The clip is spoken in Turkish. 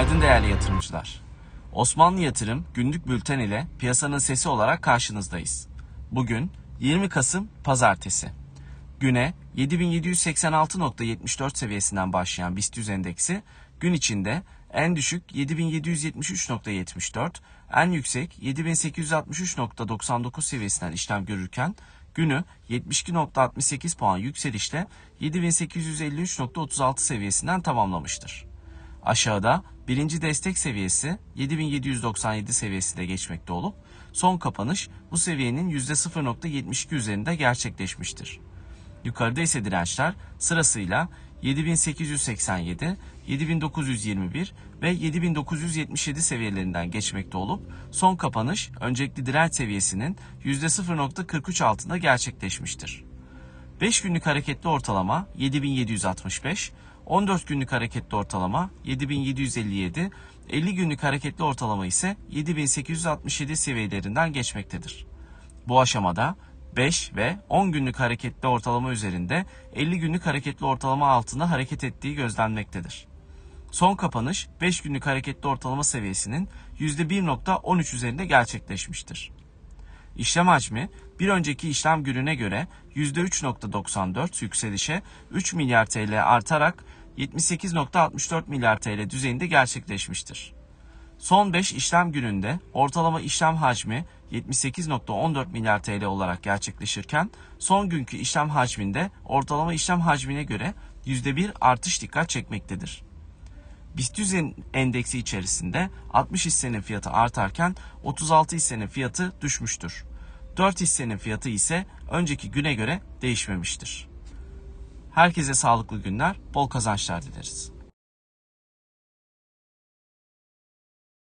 Günaydın değerli yatırımcılar. Osmanlı Yatırım günlük bülten ile piyasanın sesi olarak karşınızdayız. Bugün 20 Kasım Pazartesi. Güne 7786.74 seviyesinden başlayan BIST endeksi gün içinde en düşük 7773.74, en yüksek 7863.99 seviyesinden işlem görürken günü 72.68 puan yükselişle 7853.36 seviyesinden tamamlamıştır. Aşağıda birinci destek seviyesi 7797 seviyesi de geçmekte olup son kapanış bu seviyenin %0.72 üzerinde gerçekleşmiştir. Yukarıda ise dirençler sırasıyla 7887, 7921 ve 7977 seviyelerinden geçmekte olup son kapanış öncelikli direnç seviyesinin %0.43 altında gerçekleşmiştir. 5 günlük hareketli ortalama 7765, 14 günlük hareketli ortalama 7757, 50 günlük hareketli ortalama ise 7867 seviyelerinden geçmektedir. Bu aşamada 5 ve 10 günlük hareketli ortalama üzerinde 50 günlük hareketli ortalama altında hareket ettiği gözlenmektedir. Son kapanış 5 günlük hareketli ortalama seviyesinin %1.13 üzerinde gerçekleşmiştir. İşlem hacmi bir önceki işlem gününe göre %3.94 yükselişe 3 milyar TL artarak 78.64 milyar TL düzeyinde gerçekleşmiştir. Son 5 işlem gününde ortalama işlem hacmi 78.14 milyar TL olarak gerçekleşirken son günkü işlem hacminde ortalama işlem hacmine göre %1 artış dikkat çekmektedir. BIST endeksi içerisinde 60 hissenin fiyatı artarken 36 hissenin fiyatı düşmüştür. 4 hissenin fiyatı ise önceki güne göre değişmemiştir. Herkese sağlıklı günler, bol kazançlar dileriz.